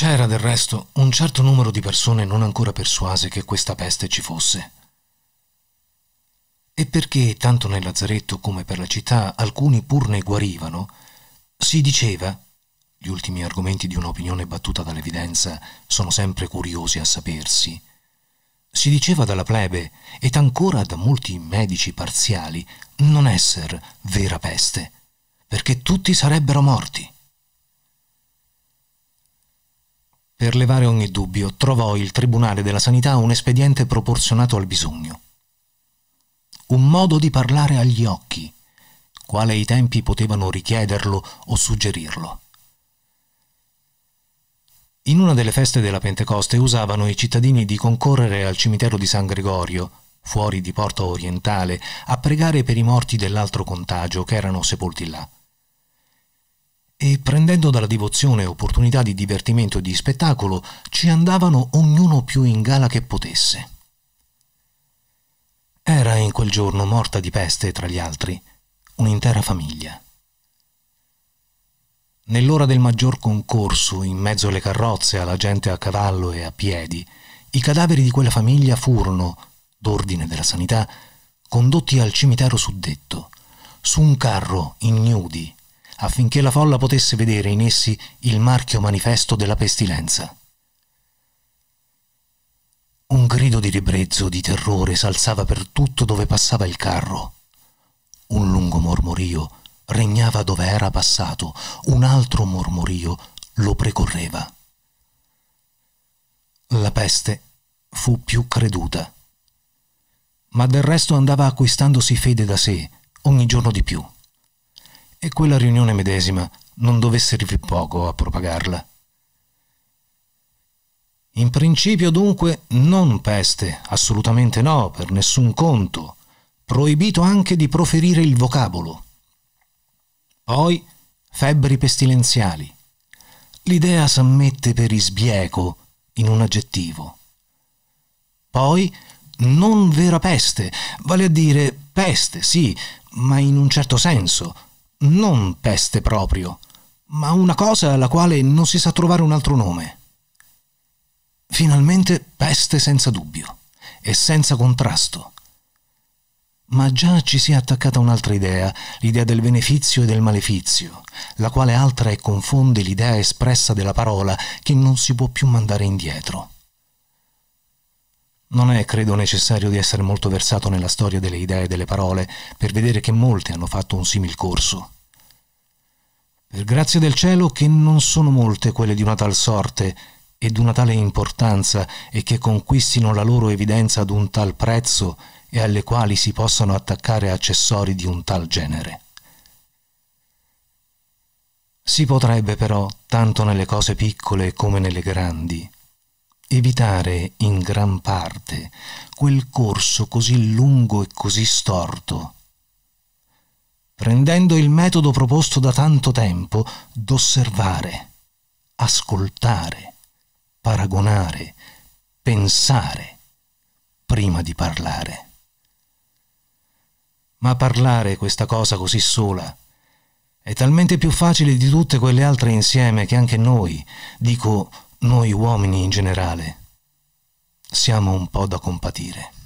C'era del resto un certo numero di persone non ancora persuase che questa peste ci fosse. E perché tanto nel lazzaretto come per la città alcuni pur ne guarivano, si diceva, gli ultimi argomenti di un'opinione battuta dall'evidenza sono sempre curiosi a sapersi, si diceva dalla plebe ed ancora da molti medici parziali non esser vera peste, perché tutti sarebbero morti. Per levare ogni dubbio, trovò il Tribunale della Sanità un espediente proporzionato al bisogno. Un modo di parlare agli occhi, quale i tempi potevano richiederlo o suggerirlo. In una delle feste della Pentecoste usavano i cittadini di concorrere al cimitero di San Gregorio, fuori di Porta Orientale, a pregare per i morti dell'altro contagio che erano sepolti là e prendendo dalla divozione opportunità di divertimento e di spettacolo, ci andavano ognuno più in gala che potesse. Era in quel giorno morta di peste, tra gli altri, un'intera famiglia. Nell'ora del maggior concorso, in mezzo alle carrozze, alla gente a cavallo e a piedi, i cadaveri di quella famiglia furono, d'ordine della sanità, condotti al cimitero suddetto, su un carro ignudi affinché la folla potesse vedere in essi il marchio manifesto della pestilenza. Un grido di ribrezzo, di terrore, s'alzava per tutto dove passava il carro. Un lungo mormorio regnava dove era passato, un altro mormorio lo precorreva. La peste fu più creduta, ma del resto andava acquistandosi fede da sé ogni giorno di più e quella riunione medesima non dovesse servire poco a propagarla. In principio dunque non peste, assolutamente no, per nessun conto, proibito anche di proferire il vocabolo. Poi febbri pestilenziali. L'idea s'ammette per isbieco in un aggettivo. Poi non vera peste, vale a dire peste, sì, ma in un certo senso, non peste proprio, ma una cosa alla quale non si sa trovare un altro nome. Finalmente peste senza dubbio e senza contrasto. Ma già ci si è attaccata un'altra idea, l'idea del benefizio e del malefizio, la quale altra e confonde l'idea espressa della parola che non si può più mandare indietro. Non è, credo, necessario di essere molto versato nella storia delle idee e delle parole per vedere che molte hanno fatto un simil corso. Per grazia del cielo che non sono molte quelle di una tal sorte e di una tale importanza e che conquistino la loro evidenza ad un tal prezzo e alle quali si possano attaccare accessori di un tal genere. Si potrebbe però, tanto nelle cose piccole come nelle grandi, evitare in gran parte quel corso così lungo e così storto. Prendendo il metodo proposto da tanto tempo d'osservare, ascoltare, paragonare, pensare prima di parlare. Ma parlare questa cosa così sola è talmente più facile di tutte quelle altre insieme che anche noi, dico, noi uomini in generale siamo un po' da compatire.